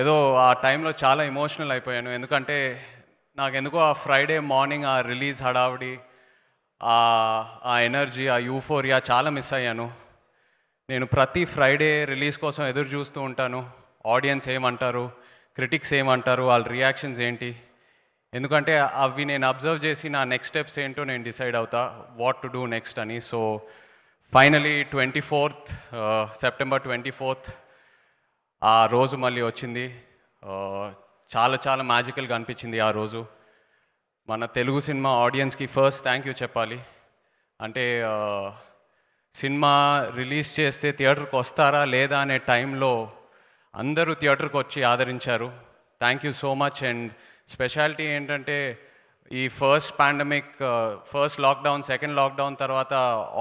ఏదో ఆ టైంలో చాలా ఎమోషనల్ అయిపోయాను ఎందుకంటే నాకు ఎందుకో ఆ ఫ్రైడే మార్నింగ్ ఆ రిలీజ్ హడావుడి ఆ ఎనర్జీ ఆ యూఫోరియా చాలా మిస్ అయ్యాను నేను ప్రతి ఫ్రైడే రిలీజ్ కోసం ఎదురు చూస్తూ ఉంటాను ఆడియన్స్ ఏమంటారు క్రిటిక్స్ ఏమంటారు వాళ్ళ రియాక్షన్స్ ఏంటి ఎందుకంటే అవి నేను అబ్జర్వ్ చేసి నా నెక్స్ట్ స్టెప్స్ ఏంటో నేను డిసైడ్ అవుతా వాట్ టు డూ నెక్స్ట్ అని so finally twenty fourth September twenty fourth ఆ రోజు మళ్ళీ వచ్చింది చాలా చాలా మ్యాజికల్గా అనిపించింది ఆ రోజు మన తెలుగు సినిమా ఆడియన్స్కి ఫస్ట్ థ్యాంక్ యూ చెప్పాలి అంటే సినిమా రిలీజ్ చేస్తే థియేటర్కి వస్తారా లేదా అనే టైంలో అందరూ థియేటర్కి వచ్చి ఆదరించారు thank you so much and speciality ఏంటంటే ఈ first pandemic first lockdown second lockdown తర్వాత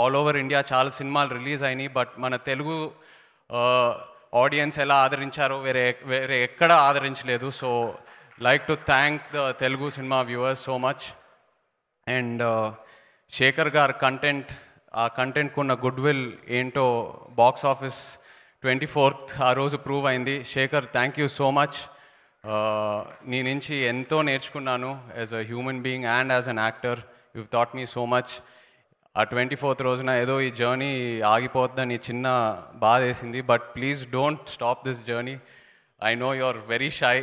ఆల్ ఓవర్ ఇండియా చాలా సినిమాలు రిలీజ్ అయినాయి బట్ మన తెలుగు ఆడియన్స్ ఎలా ఆదరించారో వేరే వేరే ఎక్కడ ఆదరించలేదు so like to thank the Telugu cinema viewers so much and Shekhar garu content ఆ కంటెంట్కు ఉన్న గుడ్ విల్ ఏంటో బాక్స్ ఆఫీస్ ట్వంటీ ఫోర్త్ ఆ రోజు ప్రూవ్ అయింది Shekhar thank you so much నీ నుంచి ఎంతో నేర్చుకున్నాను as a human being and as an actor you taught me so much ఆ ట్వంటీ ఫోర్త్ రోజున ఏదో ఈ జర్నీ ఆగిపోతుందని చిన్న బాధ వేసింది but please don't stop this journey I know you are very shy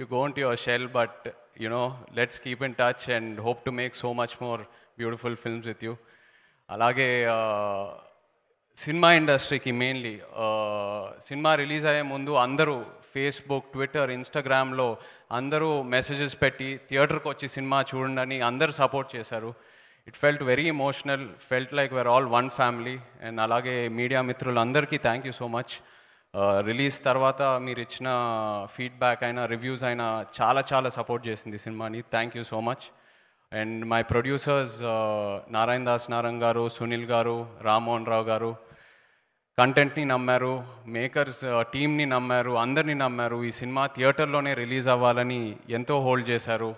you go into your shell but you know let's keep in touch and hope to make so much more beautiful films with you అలాగే cinema ఇండస్ట్రీకి mainly cinema release అయ్యే ముందు అందరూ Facebook Twitter ఇన్స్టాగ్రామ్లో అందరూ messages పెట్టి థియేటర్కి వచ్చి సినిమా చూడండి అని అందరూ సపోర్ట్ చేశారు it felt very emotional felt like we're all one family and అలాగే మీడియా మిత్రులందరికీ thank you so much release తర్వాత మీరు ఇచ్చిన ఫీడ్బ్యాక్ అయినా రివ్యూస్ అయినా చాలా చాలా సపోర్ట్ చేసింది సినిమాని thank you so much and my producers Narayan Das Narayan garu Sunil గారు రామ్మోహన్ రావు గారు కంటెంట్ని నమ్మారు మేకర్స్ టీమ్ని uh, నమ్మారు అందరినీ నమ్మారు ఈ సినిమా థియేటర్లోనే రిలీజ్ అవ్వాలని ఎంతో హోల్డ్ చేశారు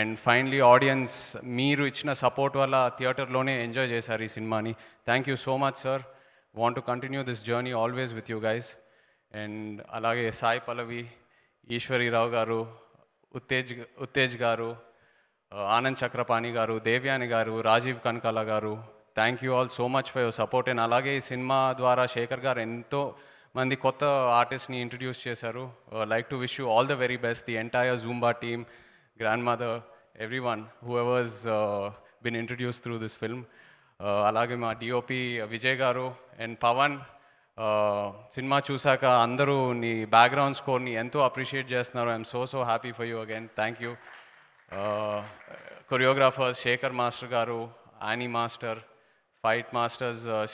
అండ్ ఫైనలీ ఆడియన్స్ మీరు ఇచ్చిన సపోర్ట్ వల్ల థియేటర్లోనే ఎంజాయ్ చేశారు ఈ సినిమాని thank you so much sir want to continue this journey always with you guys and అలాగే సాయి పల్లవి ఈశ్వరీరావు గారు ఉత్తేజ్ ఉత్తేజ్ గారు uh, ఆనంద్ చక్రపాణి గారు దేవ్యాని గారు Rajeev Kanakala garu thank you all so much for your support and అలాగే ఈ సినిమా ద్వారా శేఖర్ గారు ఎంతో మంది కొత్త ఆర్టిస్ట్ని ఇంట్రడ్యూస్ చేశారు like to wish you all the very best the entire zumba team grandmother, everyone, whoever's uh, been introduced through this film. Alagima, uh, DOP, uh, Vijay and Pavan. Cinema Chusaka, Andaru, ni background score, ni ento appreciate Jasnaro. I'm so, so happy for you again. Thank you. Uh, choreographers, Shekhar Master Garu, Annie Master, Fight Masters, uh,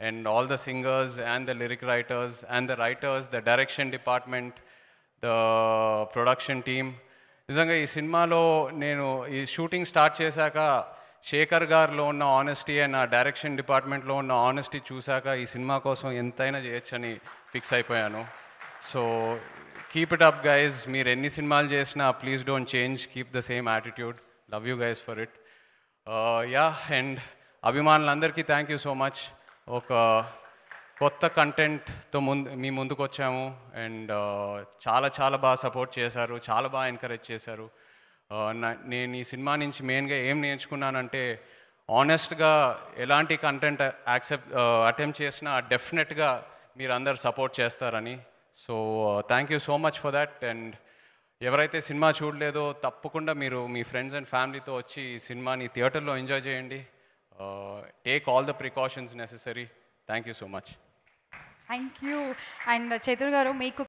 and all the singers and the lyric writers and the writers, the direction department, the production team. నిజంగా ఈ సినిమాలో నేను ఈ shooting start చేశాక శేఖర్ గారిలో ఉన్న honesty and ఆ direction డిపార్ట్మెంట్లో ఉన్న ఆనెస్టీ చూశాక ఈ సినిమా కోసం ఎంతైనా చేయొచ్చని ఫిక్స్ అయిపోయాను so keep it up guys మీరు ఎన్ని సినిమాలు చేసినా please don't change keep the same attitude love you guys for it ya and అభిమానులందరికీ థ్యాంక్ యూ సో మచ్ ఒక కొత్త కంటెంట్తో ముందు మీ ముందుకు వచ్చాము అండ్ చాలా చాలా బాగా సపోర్ట్ చేశారు చాలా బాగా ఎంకరేజ్ చేశారు నేను ఈ సినిమా నుంచి మెయిన్గా ఏం నేర్చుకున్నానంటే ఆనెస్ట్గా ఎలాంటి కంటెంట్ యాక్సెప్ట్ అటెంప్ట్ చేసినా డెఫినెట్గా మీరు అందరు సపోర్ట్ చేస్తారని so thank you so much for that and ఎవరైతే సినిమా చూడలేదో తప్పకుండా మీరు మీ ఫ్రెండ్స్ అండ్ ఫ్యామిలీతో వచ్చి ఈ సినిమాని థియేటర్లో ఎంజాయ్ చేయండి take all the precautions necessary thank you so much thank you and Chaitul garu మీకు